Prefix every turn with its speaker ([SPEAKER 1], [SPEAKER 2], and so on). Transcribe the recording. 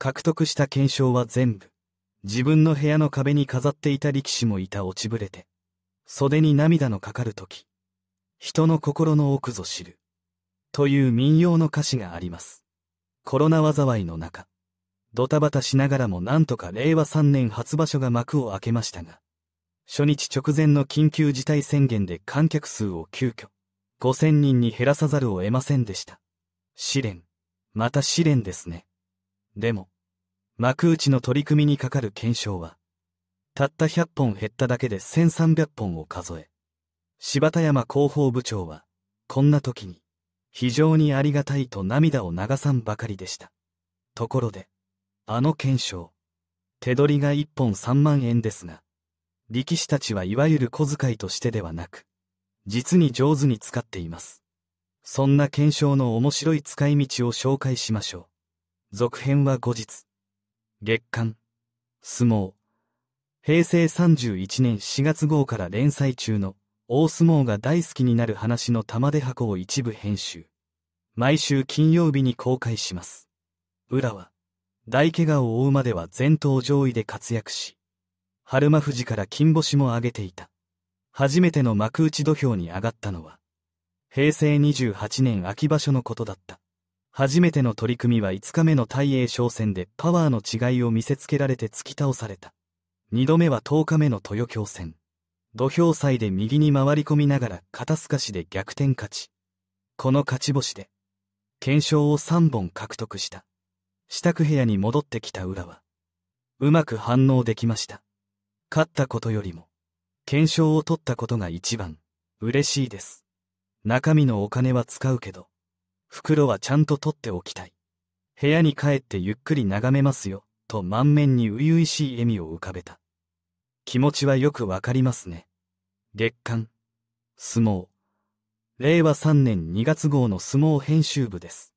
[SPEAKER 1] 獲得した検証は全部、自分の部屋の壁に飾っていた力士もいた落ちぶれて、袖に涙のかかる時、人の心の奥ぞ知る、という民謡の歌詞があります。コロナ災いの中、ドタバタしながらもなんとか令和3年初場所が幕を開けましたが、初日直前の緊急事態宣言で観客数を急遽、5000人に減らさざるを得ませんでした。試練、また試練ですね。でも、幕内の取り組みにかかる検証は、たった100本減っただけで1300本を数え、柴田山広報部長は、こんな時に、非常にありがたいと涙を流さんばかりでした。ところで、あの検証、手取りが1本3万円ですが、力士たちはいわゆる小遣いとしてではなく、実に上手に使っています。そんな検証の面白い使い道を紹介しましょう。続編は後日。月刊、相撲。平成31年4月号から連載中の、大相撲が大好きになる話の玉出箱を一部編集。毎週金曜日に公開します。浦は、大怪我を負うまでは前頭上位で活躍し、春間富士から金星も挙げていた。初めての幕内土俵に上がったのは、平成28年秋場所のことだった。初めての取り組みは5日目の大英商戦でパワーの違いを見せつけられて突き倒された。2度目は10日目の豊京戦。土俵祭で右に回り込みながら肩透かしで逆転勝ち。この勝ち星で、検証を3本獲得した。支度部屋に戻ってきた浦は、うまく反応できました。勝ったことよりも、検証を取ったことが一番、嬉しいです。中身のお金は使うけど。袋はちゃんと取っておきたい。部屋に帰ってゆっくり眺めますよ、と満面に初々しい笑みを浮かべた。気持ちはよくわかりますね。月刊、相撲。令和3年2月号の相撲編集部です。